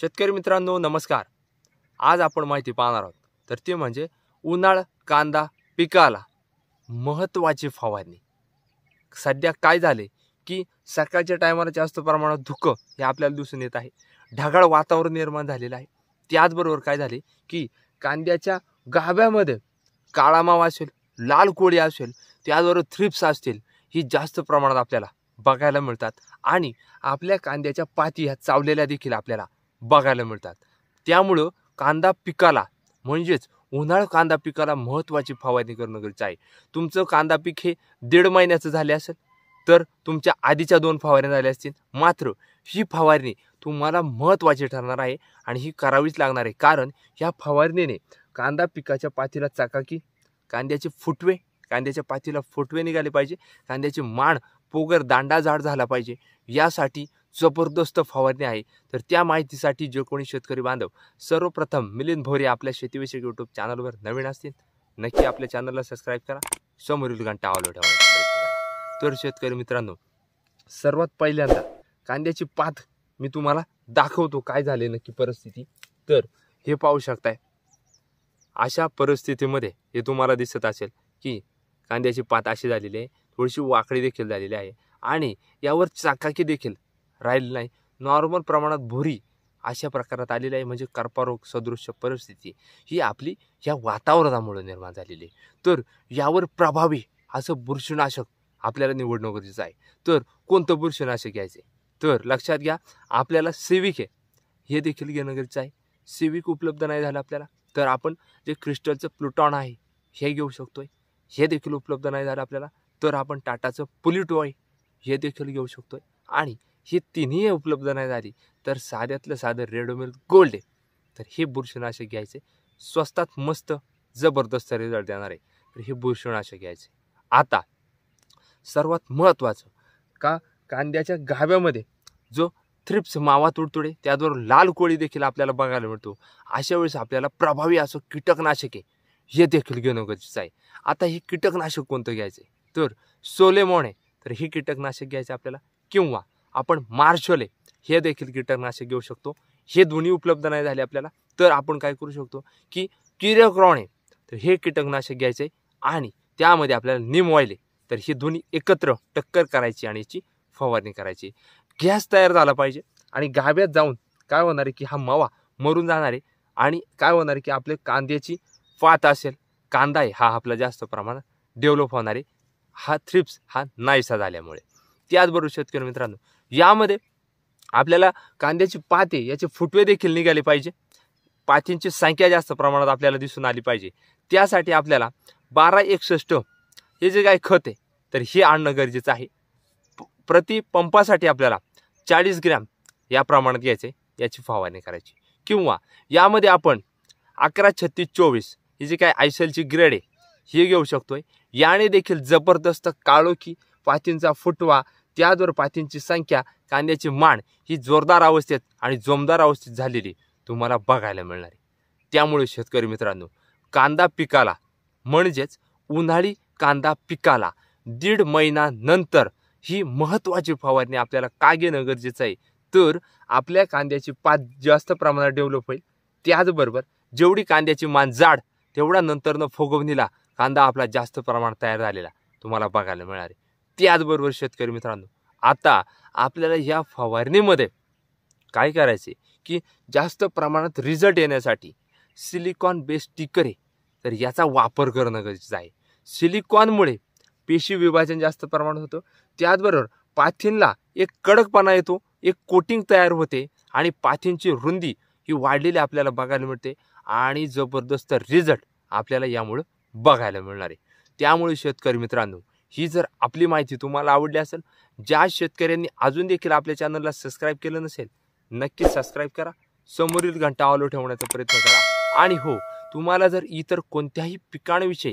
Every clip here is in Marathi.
शेतकरी मित्रांनो नमस्कार आज आपण माहिती पाहणार आहोत तर ते म्हणजे उन्हाळ कांदा पिकाला महत्त्वाची फवारणी सध्या काय झाले की सकाळच्या टायमाला जास्त प्रमाणात धुकं हे आपल्याला दिसून येत आहे ढगाळ वातावरण निर्माण झालेलं आहे त्याचबरोबर काय झाले की कांद्याच्या गाभ्यामध्ये काळामाव असेल लाल कोळी असेल त्याचबरोबर थ्रिप्स असतील ही जास्त प्रमाणात आपल्याला बघायला मिळतात आणि आपल्या कांद्याच्या पाती ह्या चावलेल्या देखील आपल्याला बघायला मिळतात त्यामुळं कांदा पिकाला म्हणजेच उन्हाळा कांदा पिकाला महत्त्वाची फवारणी करणं गरजेचं आहे तुमचं कांदा पीक हे दीड महिन्याचं झाले असेल तर तुमच्या आधीच्या दोन फवारण्या झाल्या असतील मात्र ही फवारणी तुम्हाला महत्त्वाची ठरणार आहे आणि ही करावीच लागणार आहे कारण ह्या फवारणीने कांदा पिकाच्या पातीला चाकाकी कांद्याचे फुटवे कांद्याच्या पातीला फुटवे निघाले पाहिजे कांद्याचे माण पोगर दांडा झाड झाला पाहिजे यासाठी जबरदस्त फवारणी आहे तर त्या माहितीसाठी जे कोणी शेतकरी बांधव सर्वप्रथम मिलिंद भोरे आपल्या शेतीविषयक यूट्यूब चॅनलवर नवीन असतील नक्की आपल्या चॅनलला सबस्क्राईब करा समोरील घंटा आवलो ठेवा तर शेतकरी मित्रांनो सर्वात पहिल्यांदा कांद्याची पात मी तुम्हाला दाखवतो काय झाले नक्की परिस्थिती तर हे पाहू शकताय अशा परिस्थितीमध्ये हे तुम्हाला दिसत असेल की कांद्याची पात अशी झालेली आहे थोडीशी वाकडी देखील झालेली आहे आणि यावर चाकाकी देखील राहिली नाही नॉर्मल प्रमाणात भुरी अशा प्रकारात आलेली आहे म्हणजे कर्पारोग सदृश्य परिस्थिती ही आपली या वातावरणामुळे निर्माण झालेली आहे तर यावर प्रभावी असं बुरशीनाशक आपल्याला निवडणं गरजेचं आहे तर कोणतं बुरशीनाशक घ्यायचं तर लक्षात घ्या आपल्याला सेविक आहे हे देखील घेणं गरजेचं आहे सेविक उपलब्ध नाही झालं आपल्याला तर आपण जे क्रिस्टलचं प्लुटॉन आहे हे घेऊ शकतो आहे हे देखील उपलब्ध नाही झालं आपल्याला तर आपण टाटाचं पुलिटॉय आहे हे देखील घेऊ शकतो आहे आणि ही तिन्ही उपलब्ध नाही झाली तर साध्यातलं साधं रेडोमिल गोल्ड आहे तर हे बुरशीनाशक घ्यायचे स्वस्तात मस्त जबरदस्त रिझल्ट देणार आहे तर हे बुरशीनाशक घ्यायचे आता सर्वात महत्त्वाचं का कांद्याच्या गाव्यामध्ये जो थ्रिप्स मावा तुडतुडे त्याद्वार लाल कोळी देखील आपल्याला बघायला मिळतो अशा वेळेस आपल्याला प्रभावी असं कीटकनाशक आहे हे देखील घेणं गरजेचं आहे आता हे कीटकनाशक कोणतं घ्यायचं तर सोलेमोन तर हे कीटकनाशक घ्यायचं आपल्याला किंवा आपण मार्शले हे देखील कीटकनाशक घेऊ शकतो हे दोन्ही उपलब्ध नाही झाले आपल्याला तर आपण काय करू शकतो की किरक्रॉणे तर हे कीटकनाशक घ्यायचे आणि त्यामध्ये आपल्याला निम ऑइले तर हे दोन्ही एकत्र टक्कर करायची आणि याची फवारणी करायची गॅस तयार झाला पाहिजे आणि गाभ्यात जाऊन काय होणार आहे की हा मावा मरून जाणार आहे आणि काय होणार आहे की आपले कांद्याची पात असेल कांदा आहे हा आपला जास्त प्रमाणात डेव्हलप होणार आहे हा थ्रिप्स हा नाहीसा झाल्यामुळे त्याचबरोबर शेतकरी मित्रांनो यामध्ये आपल्याला कांद्याची पाते याचे फुटवे देखील निघाले पाहिजे पातींची संख्या जास्त प्रमाणात आपल्याला दिसून आली पाहिजे त्यासाठी आपल्याला बारा एकसष्ट हे जे काही खत आहे तर हे आणणं गरजेचं आहे प्रति पंपासाठी आपल्याला चाळीस ग्रॅम या प्रमाणात घ्यायचे याची फवारणी करायची किंवा यामध्ये आपण अकरा छत्तीस चोवीस ही जे काय आयसेलची ग्रेड आहे हे घेऊ शकतो आहे याने देखील जबरदस्त काळोखी पातींचा फुटवा त्याचबरोबर पातींची संख्या कांद्याची मांड ही जोरदार अवस्थेत आणि जोमदार अवस्थेत झालेली तुम्हाला बघायला मिळणार आहे त्यामुळे शेतकरी मित्रांनो कांदा पिकाला म्हणजेच उन्हाळी कांदा पिकाला दीड महिन्यानंतर ही महत्त्वाची फवारणी आपल्याला का घेणं गरजेचं आहे तर आपल्या कांद्याची पात जास्त प्रमाणात डेव्हलप होईल त्याचबरोबर जेवढी कांद्याची मान जाड तेवढ्या नंतरनं फोगवणीला कांदा आपला जास्त प्रमाणात तयार झालेला तुम्हाला बघायला मिळणार आहे त्याचबरोबर शेतकरी मित्रांनो आता आपल्याला या फवारणीमध्ये काय करायचे की जास्त प्रमाणात रिझल्ट येण्यासाठी सिलिकॉन बेस्ड टिकरे तर याचा वापर करणं गरजेचं आहे सिलिकॉनमुळे पेशी विभाजन जास्त प्रमाणात होतं त्याचबरोबर पाथींला एक कडकपणा येतो एक कोटिंग तयार होते आणि पाथिनची रुंदी ही वाढलेली आपल्याला बघायला मिळते आणि जबरदस्त रिझल्ट आपल्याला यामुळं बघायला मिळणार आहे त्यामुळे शेतकरी मित्रांनो ही जर आपली माहिती तुम्हाला आवडली असेल ज्या शेतकऱ्यांनी अजून देखील आपल्या चॅनलला सबस्क्राईब केलं नसेल नक्कीच सबस्क्राईब करा समोरील घंटा ऑलो ठेवण्याचा प्रयत्न करा आणि हो तुम्हाला जर इतर कोणत्याही पिकांविषयी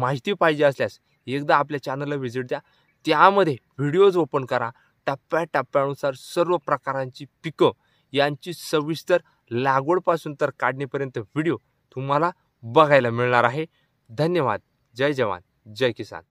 माहिती पाहिजे असल्यास एकदा आपल्या चॅनलला व्हिजिट द्या त्यामध्ये व्हिडिओज ओपन करा टप्प्याटप्प्यानुसार सर्व प्रकारांची पिकं यांची सविस्तर लागवडपासून तर काढणीपर्यंत व्हिडिओ तुम्हाला बघायला मिळणार आहे धन्यवाद जय जवान जय किसान